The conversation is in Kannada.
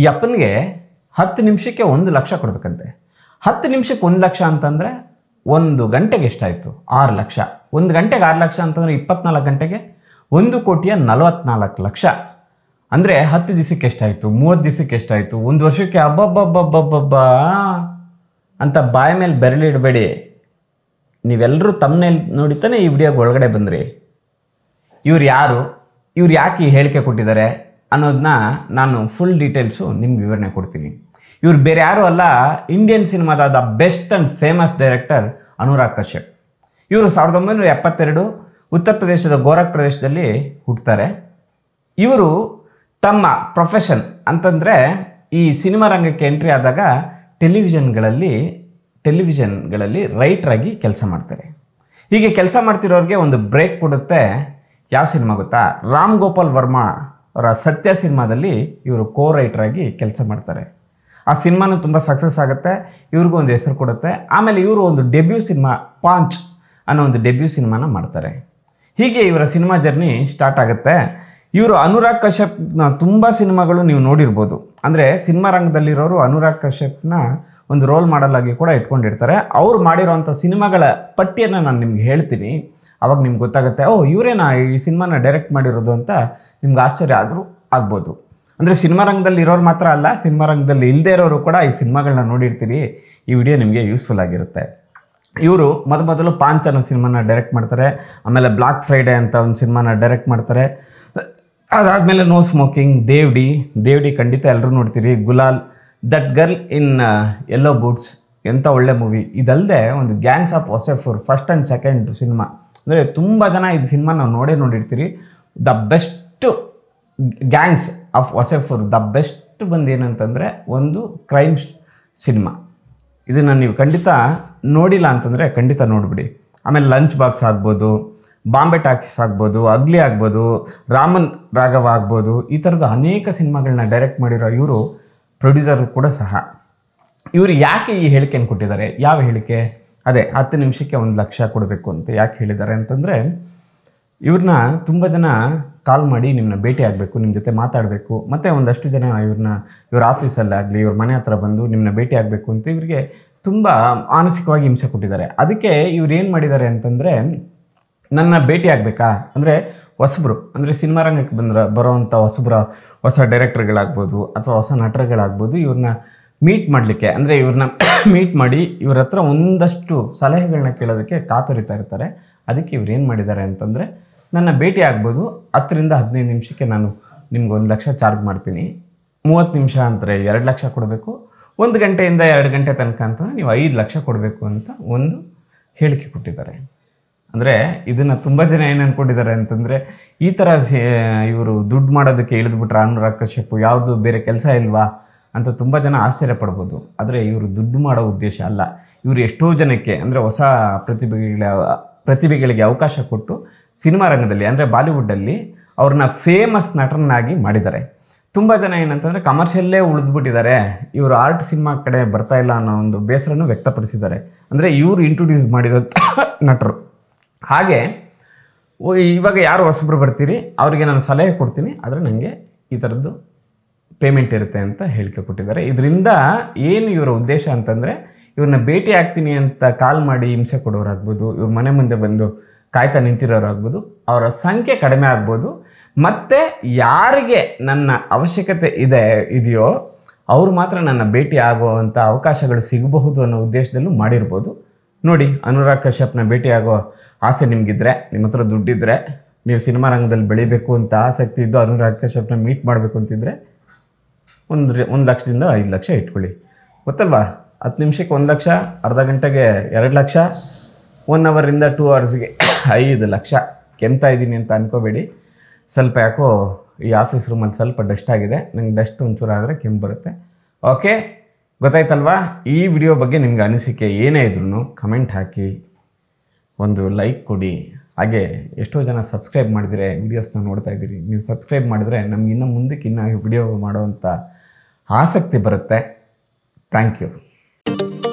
ಈ ಅಪ್ಪನಿಗೆ ಹತ್ತು ನಿಮಿಷಕ್ಕೆ ಒಂದು ಲಕ್ಷ ಕೊಡಬೇಕಂತೆ ಹತ್ತು ನಿಮಿಷಕ್ಕೆ ಒಂದು ಲಕ್ಷ ಅಂತಂದರೆ ಒಂದು ಗಂಟೆಗೆ ಎಷ್ಟಾಯಿತು ಆರು ಲಕ್ಷ ಒಂದು ಗಂಟೆಗೆ ಆರು ಲಕ್ಷ ಅಂತಂದರೆ ಇಪ್ಪತ್ನಾಲ್ಕು ಗಂಟೆಗೆ ಒಂದು ಕೋಟಿಯ ನಲವತ್ನಾಲ್ಕು ಲಕ್ಷ ಅಂದರೆ ಹತ್ತು ದಿವಸಕ್ಕೆ ಎಷ್ಟಾಯಿತು ಮೂವತ್ತು ದಿವಸಕ್ಕೆ ಎಷ್ಟಾಯಿತು ಒಂದು ವರ್ಷಕ್ಕೆ ಅಬ್ಬಬ್ಬಬ್ಬಬ್ಬಬ್ಬ ಅಂತ ಬಾಯ ಮೇಲೆ ಬೆರಳಿಡಬೇಡಿ ನೀವೆಲ್ಲರೂ ತಮ್ಮನೇಲಿ ನೋಡಿತಾನೆ ಈ ವಿಡಿಯೋಗೆ ಒಳಗಡೆ ಬಂದ್ರಿ ಇವ್ರು ಯಾರು ಇವ್ರು ಯಾಕೆ ಈ ಹೇಳಿಕೆ ಕೊಟ್ಟಿದ್ದಾರೆ ಅನ್ನೋದನ್ನ ನಾನು ಫುಲ್ ಡೀಟೇಲ್ಸು ನಿಮ್ಗೆ ವಿವರಣೆ ಕೊಡ್ತೀನಿ ಇವ್ರು ಬೇರೆ ಯಾರೂ ಅಲ್ಲ ಇಂಡಿಯನ್ ಸಿನಿಮಾದ the best and famous director Anurag Kashyap ಇವರು ಸಾವಿರದ ಒಂಬೈನೂರ ಎಪ್ಪತ್ತೆರಡು ಉತ್ತರ ಪ್ರದೇಶದ ಗೋರಖ್ ಪ್ರದೇಶದಲ್ಲಿ ಹುಟ್ಟುತ್ತಾರೆ ಇವರು ತಮ್ಮ ಪ್ರೊಫೆಷನ್ ಅಂತಂದರೆ ಈ ಸಿನಿಮಾ ರಂಗಕ್ಕೆ ಎಂಟ್ರಿ ಆದಾಗ ಟೆಲಿವಿಷನ್ಗಳಲ್ಲಿ ಟೆಲಿವಿಷನ್ಗಳಲ್ಲಿ ರೈಟ್ರಾಗಿ ಕೆಲಸ ಮಾಡ್ತಾರೆ ಹೀಗೆ ಕೆಲಸ ಮಾಡ್ತಿರೋರಿಗೆ ಒಂದು ಬ್ರೇಕ್ ಕೊಡುತ್ತೆ ಯಾವ ಸಿನಿಮಾ ಗೊತ್ತಾ ರಾಮ್ ಗೋಪಾಲ್ ವರ್ಮಾ ಅವರ ಸತ್ಯ ಸಿನಿಮಾದಲ್ಲಿ ಇವರು ಕೋ ರೈಟ್ರಾಗಿ ಕೆಲಸ ಮಾಡ್ತಾರೆ ಆ ಸಿನಿಮಾನು ತುಂಬ ಸಕ್ಸಸ್ ಆಗುತ್ತೆ ಇವ್ರಿಗೂ ಒಂದು ಹೆಸರು ಕೊಡುತ್ತೆ ಆಮೇಲೆ ಇವರು ಒಂದು ಡೆಬ್ಯೂ ಸಿನಿಮಾ ಪಾಂಚ್ ಅನ್ನೋ ಒಂದು ಡೆಬ್ಯೂ ಸಿನಿಮಾನ ಮಾಡ್ತಾರೆ ಹೀಗೆ ಇವರ ಸಿನಿಮಾ ಜರ್ನಿ ಸ್ಟಾರ್ಟ್ ಆಗುತ್ತೆ ಇವರು ಅನುರಾಗ್ ಕಶ್ಯಪ್ನ ತುಂಬ ಸಿನಿಮಾಗಳು ನೀವು ನೋಡಿರ್ಬೋದು ಅಂದರೆ ಸಿನಿಮಾ ರಂಗದಲ್ಲಿರೋರು ಅನುರಾಗ್ ಕಶ್ಯಪ್ನ ಒಂದು ರೋಲ್ ಮಾಡಲಾಗಿ ಕೂಡ ಇಟ್ಕೊಂಡಿರ್ತಾರೆ ಅವ್ರು ಮಾಡಿರೋವಂಥ ಸಿನಿಮಾಗಳ ಪಟ್ಟಿಯನ್ನು ನಾನು ನಿಮ್ಗೆ ಹೇಳ್ತೀನಿ ಅವಾಗ ನಿಮ್ಗೆ ಗೊತ್ತಾಗುತ್ತೆ ಓ ಇವರೇನಾ ಈ ಸಿನಿಮಾನ ಡೈರೆಕ್ಟ್ ಮಾಡಿರೋದು ಅಂತ ನಿಮ್ಗೆ ಆಶ್ಚರ್ಯ ಆದರೂ ಆಗ್ಬೋದು ಅಂದರೆ ಸಿನಿಮಾ ರಂಗದಲ್ಲಿ ಇರೋರು ಮಾತ್ರ ಅಲ್ಲ ಸಿನಿಮಾ ರಂಗದಲ್ಲಿ ಇಲ್ಲದೇ ಇರೋರು ಕೂಡ ಈ ಸಿನಿಮಾಗಳನ್ನ ನೋಡಿರ್ತೀರಿ ಈ ವಿಡಿಯೋ ನಿಮಗೆ ಯೂಸ್ಫುಲ್ ಆಗಿರುತ್ತೆ ಇವರು ಮೊದ ಮೊದಲು ಪಾಂಚ್ ಅನ್ನೋ ಸಿನಿಮಾನ ಡೈರೆಕ್ಟ್ ಮಾಡ್ತಾರೆ ಆಮೇಲೆ ಬ್ಲಾಕ್ ಫ್ರೈಡೆ ಅಂತ ಒಂದು ಸಿನಿಮಾನ ಡೈರೆಕ್ಟ್ ಮಾಡ್ತಾರೆ ಅದಾದಮೇಲೆ ನೋ ಸ್ಮೋಕಿಂಗ್ ದೇವ್ಡಿ ದೇವ್ಡಿ ಖಂಡಿತ ಎಲ್ಲರೂ ನೋಡ್ತೀರಿ Gulaal that girl in yellow boots ಎಂಥ ಒಳ್ಳೆ ಮೂವಿ ಇದಲ್ಲದೆ ಒಂದು gangs of Wasseypur first and second cinema ಅಂದರೆ ತುಂಬ ಜನ ಇದು ಸಿನಿಮಾ ನಾವು ನೋಡೇ ನೋಡಿರ್ತೀರಿ the best gangs of Wasseypur the best ಬಂದು ಏನಂತಂದರೆ ಒಂದು ಕ್ರೈಮ್ ಸಿನಿಮಾ ಇದನ್ನು ನೀವು ಖಂಡಿತ ನೋಡಿಲ್ಲ ಅಂತಂದರೆ ಖಂಡಿತ ನೋಡಿಬಿಡಿ ಆಮೇಲೆ ಲಂಚ್ ಬಾಕ್ಸ್ ಆಗ್ಬೋದು ಬಾಂಬೆ ಟಾಕ್ಸ್ ಆಗ್ಬೋದು ಅಗ್ಲಿ ಆಗ್ಬೋದು ರಾಮನ್ ರಾಘವ ಆಗ್ಬೋದು ಈ ಥರದ ಅನೇಕ ಸಿನಿಮಾಗಳನ್ನ ಡೈರೆಕ್ಟ್ ಮಾಡಿರೋ ಇವರು ಪ್ರೊಡ್ಯೂಸರ್ ಕೂಡ ಸಹ ಇವರು ಯಾಕೆ ಈ ಹೇಳಿಕೆಯನ್ನು ಕೊಟ್ಟಿದ್ದಾರೆ ಯಾವ ಹೇಳಿಕೆ ಅದೇ ಹತ್ತು ನಿಮಿಷಕ್ಕೆ ಒಂದು ಲಕ್ಷ ಕೊಡಬೇಕು ಅಂತ ಯಾಕೆ ಹೇಳಿದ್ದಾರೆ ಅಂತಂದರೆ ಇವ್ರನ್ನ ತುಂಬ ಜನ ಕಾಲ್ ಮಾಡಿ ನಿಮ್ಮನ್ನ ಭೇಟಿ ಆಗಬೇಕು ನಿಮ್ಮ ಜೊತೆ ಮಾತಾಡಬೇಕು ಮತ್ತು ಒಂದಷ್ಟು ಜನ ಇವ್ರನ್ನ ಇವ್ರ ಆಫೀಸಲ್ಲಾಗಲಿ ಇವ್ರ ಮನೆ ಹತ್ರ ಬಂದು ನಿಮ್ಮನ್ನ ಭೇಟಿ ಆಗಬೇಕು ಅಂತ ಇವರಿಗೆ ತುಂಬ ಮಾನಸಿಕವಾಗಿ ಹಿಂಸೆ ಕೊಟ್ಟಿದ್ದಾರೆ ಅದಕ್ಕೆ ಇವ್ರು ಏನು ಮಾಡಿದ್ದಾರೆ ಅಂತಂದರೆ ನನ್ನ ಭೇಟಿ ಆಗಬೇಕಾ ಅಂದರೆ ಹೊಸಬ್ರು ಅಂದರೆ ಸಿನಿಮಾ ರಂಗಕ್ಕೆ ಬಂದ್ರೆ ಬರೋವಂಥ ಹೊಸಬ್ರ ಹೊಸ ಡೈರೆಕ್ಟರ್ಗಳಾಗ್ಬೋದು ಅಥವಾ ಹೊಸ ನಟರುಗಳಾಗ್ಬೋದು ಇವ್ರನ್ನ ಮೀಟ್ ಮಾಡಲಿಕ್ಕೆ ಅಂದರೆ ಇವ್ರನ್ನ ಮೀಟ್ ಮಾಡಿ ಇವ್ರ ಹತ್ರ ಒಂದಷ್ಟು ಸಲಹೆಗಳನ್ನ ಕೇಳೋದಕ್ಕೆ ಕಾತರಿತಾ ಇರ್ತಾರೆ ಅದಕ್ಕೆ ಇವ್ರು ಏನು ಮಾಡಿದ್ದಾರೆ ಅಂತಂದರೆ ನನ್ನ ಭೇಟಿ ಆಗ್ಬೋದು ಹತ್ತರಿಂದ ಹದಿನೈದು ನಿಮಿಷಕ್ಕೆ ನಾನು ನಿಮ್ಗೆ ಒಂದು ಲಕ್ಷ ಚಾರ್ಜ್ ಮಾಡ್ತೀನಿ ಮೂವತ್ತು ನಿಮಿಷ ಅಂದರೆ ಎರಡು ಲಕ್ಷ ಕೊಡಬೇಕು ಒಂದು ಗಂಟೆಯಿಂದ ಎರಡು ಗಂಟೆ ತನಕ ಅಂತಂದರೆ ನೀವು ಐದು ಲಕ್ಷ ಕೊಡಬೇಕು ಅಂತ ಒಂದು ಹೇಳಿಕೆ ಕೊಟ್ಟಿದ್ದಾರೆ ಅಂದರೆ ಇದನ್ನು ತುಂಬ ಜನ ಏನು ಅಂದ್ಕೊಂಡಿದ್ದಾರೆ ಅಂತಂದರೆ ಈ ಥರ ಇವರು ದುಡ್ಡು ಮಾಡೋದಕ್ಕೆ ಇಳಿದ್ಬಿಟ್ರೆ ಅನುರಾಗ್ ಯಾವುದು ಬೇರೆ ಕೆಲಸ ಇಲ್ವಾ ಅಂತ ತುಂಬ ಜನ ಆಶ್ಚರ್ಯ ಪಡ್ಬೋದು ಆದರೆ ಇವರು ದುಡ್ಡು ಮಾಡೋ ಉದ್ದೇಶ ಅಲ್ಲ ಇವರು ಎಷ್ಟೋ ಜನಕ್ಕೆ ಅಂದರೆ ಹೊಸ ಪ್ರತಿಭೆಗಳ ಪ್ರತಿಭೆಗಳಿಗೆ ಅವಕಾಶ ಕೊಟ್ಟು ಸಿನಿಮಾ ರಂಗದಲ್ಲಿ ಅಂದರೆ ಬಾಲಿವುಡ್ಡಲ್ಲಿ ಅವ್ರನ್ನ ಫೇಮಸ್ ನಟರನ್ನಾಗಿ ಮಾಡಿದ್ದಾರೆ ತುಂಬ ಜನ ಏನಂತಂದರೆ ಕಮರ್ಷಿಯಲ್ಲೇ ಉಳಿದ್ಬಿಟ್ಟಿದ್ದಾರೆ ಇವರು ಆರ್ಟ್ ಸಿನಿಮಾ ಕಡೆ ಬರ್ತಾ ಇಲ್ಲ ಅನ್ನೋ ಒಂದು ಬೇಸರನ್ನು ವ್ಯಕ್ತಪಡಿಸಿದ್ದಾರೆ ಅಂದರೆ ಇವರು ಇಂಟ್ರೊಡ್ಯೂಸ್ ಮಾಡಿದ ನಟರು ಹಾಗೆ ಇವಾಗ ಯಾರು ಹೊಸಬ್ರು ಬರ್ತೀರಿ ಅವರಿಗೆ ನಾನು ಸಲಹೆ ಕೊಡ್ತೀನಿ ಆದರೆ ನನಗೆ ಈ ಥರದ್ದು ಪೇಮೆಂಟ್ ಇರುತ್ತೆ ಅಂತ ಹೇಳಿಕೆ ಕೊಟ್ಟಿದ್ದಾರೆ ಇದರಿಂದ ಏನು ಇವರ ಉದ್ದೇಶ ಅಂತಂದರೆ ಇವ್ರನ್ನ ಭೇಟಿ ಆಗ್ತೀನಿ ಅಂತ ಕಾಲ್ ಮಾಡಿ ಹಿಂಸೆ ಕೊಡೋರಾಗ್ಬೋದು ಇವ್ರ ಮನೆ ಮುಂದೆ ಬಂದು ಕಾಯ್ತಾ ನಿಂತಿರೋರಾಗ್ಬೋದು ಅವರ ಸಂಖ್ಯೆ ಕಡಿಮೆ ಆಗ್ಬೋದು ಮತ್ತು ಯಾರಿಗೆ ನನ್ನ ಅವಶ್ಯಕತೆ ಇದೆ ಇದೆಯೋ ಅವರು ಮಾತ್ರ ನನ್ನ ಭೇಟಿ ಆಗುವಂಥ ಅವಕಾಶಗಳು ಸಿಗಬಹುದು ಅನ್ನೋ ಉದ್ದೇಶದಲ್ಲೂ ಮಾಡಿರ್ಬೋದು ನೋಡಿ ಅನುರಾಗ್ ಕಶ್ಯಪ್ನ ಭೇಟಿ ಆಗೋ ಆಸೆ ನಿಮಗಿದ್ರೆ ನಿಮ್ಮ ಹತ್ರ ದುಡ್ಡಿದ್ದರೆ ನೀವು ಸಿನಿಮಾ ರಂಗದಲ್ಲಿ ಬೆಳಿಬೇಕು ಅಂತ ಆಸಕ್ತಿ ಇದ್ದು ಅನುರಾಗ್ ಕಶ್ಯಪ್ನ ಮೀಟ್ ಮಾಡಬೇಕು ಅಂತಿದ್ರೆ ಒಂದು ಒಂದು ಲಕ್ಷದಿಂದ ಐದು ಲಕ್ಷ ಇಟ್ಕೊಳ್ಳಿ ಗೊತ್ತಲ್ವಾ ಹತ್ತು ನಿಮಿಷಕ್ಕೆ ಒಂದು ಲಕ್ಷ ಅರ್ಧ ಗಂಟೆಗೆ ಎರಡು ಲಕ್ಷ ಒನ್ ಅವರಿಂದ ಟೂ ಅವರ್ಸ್ಗೆ ಐದು ಲಕ್ಷ ಕೆಮ್ತಾ ಇದ್ದೀನಿ ಅಂತ ಅಂದ್ಕೋಬೇಡಿ ಸ್ವಲ್ಪ ಯಾಕೋ ಈ ಆಫೀಸ್ ರೂಮಲ್ಲಿ ಸ್ವಲ್ಪ ಡಸ್ಟ್ ಆಗಿದೆ ನಂಗೆ ಡಸ್ಟ್ ಒಂಚೂರು ಆದರೆ ಕೆಂಪು ಬರುತ್ತೆ ಓಕೆ ಗೊತ್ತಾಯ್ತಲ್ವಾ ಈ ವಿಡಿಯೋ ಬಗ್ಗೆ ನಿಮ್ಗೆ ಅನಿಸಿಕೆ ಏನೇ ಇದ್ರೂ ಕಮೆಂಟ್ ಹಾಕಿ ಒಂದು ಲೈಕ್ ಕೊಡಿ ಹಾಗೆ ಎಷ್ಟೋ ಜನ ಸಬ್ಸ್ಕ್ರೈಬ್ ಮಾಡಿದರೆ ವಿಡಿಯೋಸ್ನ ನೋಡ್ತಾ ಇದ್ದೀರಿ ನೀವು ಸಬ್ಸ್ಕ್ರೈಬ್ ಮಾಡಿದ್ರೆ ನಮ್ಗೆ ಇನ್ನೂ ಮುಂದಕ್ಕೆ ಇನ್ನೂ ವಿಡಿಯೋ ಮಾಡೋವಂಥ ಆಸಕ್ತಿ ಬರುತ್ತೆ ಥ್ಯಾಂಕ್ ಯು